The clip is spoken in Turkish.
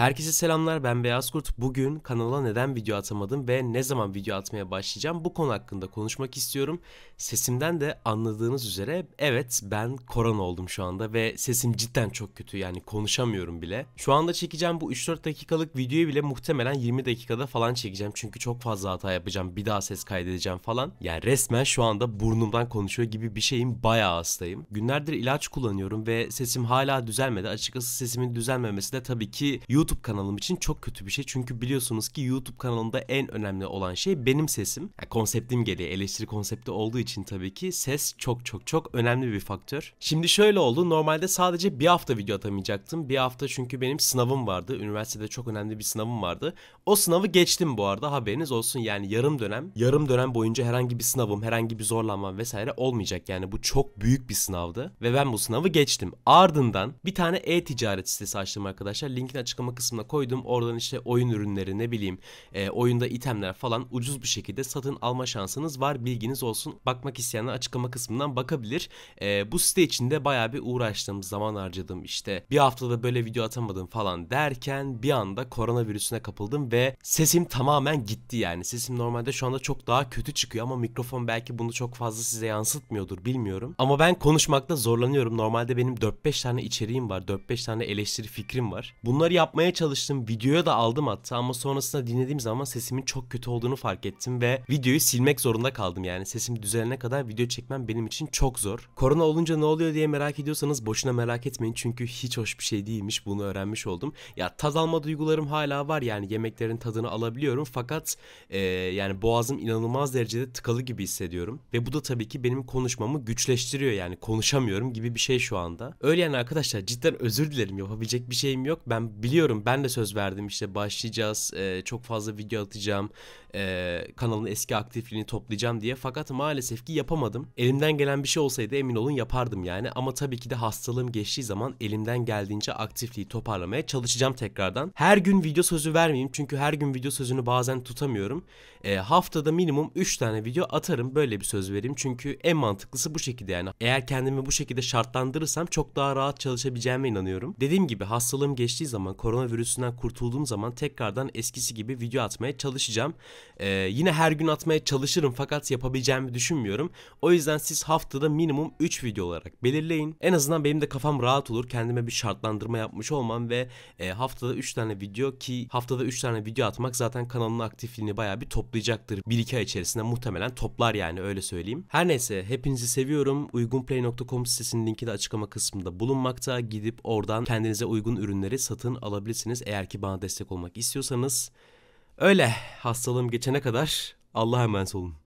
Herkese selamlar ben Beyaz Kurt. Bugün kanala neden video atamadım ve ne zaman video atmaya başlayacağım bu konu hakkında konuşmak istiyorum. Sesimden de anladığınız üzere evet ben korona oldum şu anda ve sesim cidden çok kötü yani konuşamıyorum bile. Şu anda çekeceğim bu 3-4 dakikalık videoyu bile muhtemelen 20 dakikada falan çekeceğim çünkü çok fazla hata yapacağım bir daha ses kaydedeceğim falan. Yani resmen şu anda burnumdan konuşuyor gibi bir şeyim bayağı hastayım. Günlerdir ilaç kullanıyorum ve sesim hala düzelmedi. Açıkçası sesimin düzelmemesi de tabii ki YouTube YouTube kanalım için çok kötü bir şey. Çünkü biliyorsunuz ki YouTube kanalında en önemli olan şey benim sesim. Yani konseptim gereği eleştiri konsepti olduğu için tabii ki ses çok çok çok önemli bir faktör. Şimdi şöyle oldu. Normalde sadece bir hafta video atamayacaktım. Bir hafta çünkü benim sınavım vardı. Üniversitede çok önemli bir sınavım vardı. O sınavı geçtim bu arada haberiniz olsun. Yani yarım dönem, yarım dönem boyunca herhangi bir sınavım, herhangi bir zorlanmam vesaire olmayacak. Yani bu çok büyük bir sınavdı ve ben bu sınavı geçtim. Ardından bir tane e-ticaret sitesi açtım arkadaşlar. Linkin açıklama açıklama kısmına koydum. Oradan işte oyun ürünleri ne bileyim e, oyunda itemler falan ucuz bir şekilde satın alma şansınız var. Bilginiz olsun. Bakmak isteyenler açıklama kısmından bakabilir. E, bu site içinde baya bir uğraştım. Zaman harcadım işte. Bir haftada böyle video atamadım falan derken bir anda koronavirüsüne kapıldım ve sesim tamamen gitti yani. Sesim normalde şu anda çok daha kötü çıkıyor ama mikrofon belki bunu çok fazla size yansıtmıyordur bilmiyorum. Ama ben konuşmakta zorlanıyorum. Normalde benim 4-5 tane içeriğim var. 4-5 tane eleştiri fikrim var. Bunları yapmaya yapmaya çalıştığım videoya da aldım hatta ama sonrasında dinlediğim zaman sesimin çok kötü olduğunu fark ettim ve videoyu silmek zorunda kaldım yani sesim düzelene kadar video çekmem benim için çok zor. Korona olunca ne oluyor diye merak ediyorsanız boşuna merak etmeyin çünkü hiç hoş bir şey değilmiş bunu öğrenmiş oldum. Ya tad alma duygularım hala var yani yemeklerin tadını alabiliyorum fakat e, yani boğazım inanılmaz derecede tıkalı gibi hissediyorum ve bu da tabii ki benim konuşmamı güçleştiriyor yani konuşamıyorum gibi bir şey şu anda. Öyle yani arkadaşlar cidden özür dilerim yapabilecek bir şeyim yok ben biliyorum biliyorum ben de söz verdim işte başlayacağız e, çok fazla video atacağım e, kanalın eski aktifliğini toplayacağım diye fakat maalesef ki yapamadım. Elimden gelen bir şey olsaydı emin olun yapardım yani ama tabii ki de hastalığım geçtiği zaman elimden geldiğince aktifliği toparlamaya çalışacağım tekrardan. Her gün video sözü vermeyeyim çünkü her gün video sözünü bazen tutamıyorum. E, haftada minimum 3 tane video atarım böyle bir söz vereyim çünkü en mantıklısı bu şekilde yani. Eğer kendimi bu şekilde şartlandırırsam çok daha rahat çalışabileceğime inanıyorum. Dediğim gibi hastalığım geçtiği zaman korona koronavirüsünden kurtulduğum zaman tekrardan eskisi gibi video atmaya çalışacağım. Ee, yine her gün atmaya çalışırım fakat yapabileceğimi düşünmüyorum. O yüzden siz haftada minimum 3 video olarak belirleyin. En azından benim de kafam rahat olur. Kendime bir şartlandırma yapmış olmam ve e, haftada 3 tane video ki haftada 3 tane video atmak zaten kanalın aktifliğini bayağı bir toplayacaktır. 1-2 ay içerisinde muhtemelen toplar yani öyle söyleyeyim. Her neyse hepinizi seviyorum. Uygunplay.com sitesinin linki de açıklama kısmında bulunmakta. Gidip oradan kendinize uygun ürünleri satın alabilirsiniz olabilirsiniz eğer ki bana destek olmak istiyorsanız. Öyle hastalığım geçene kadar Allah'a emanet olun.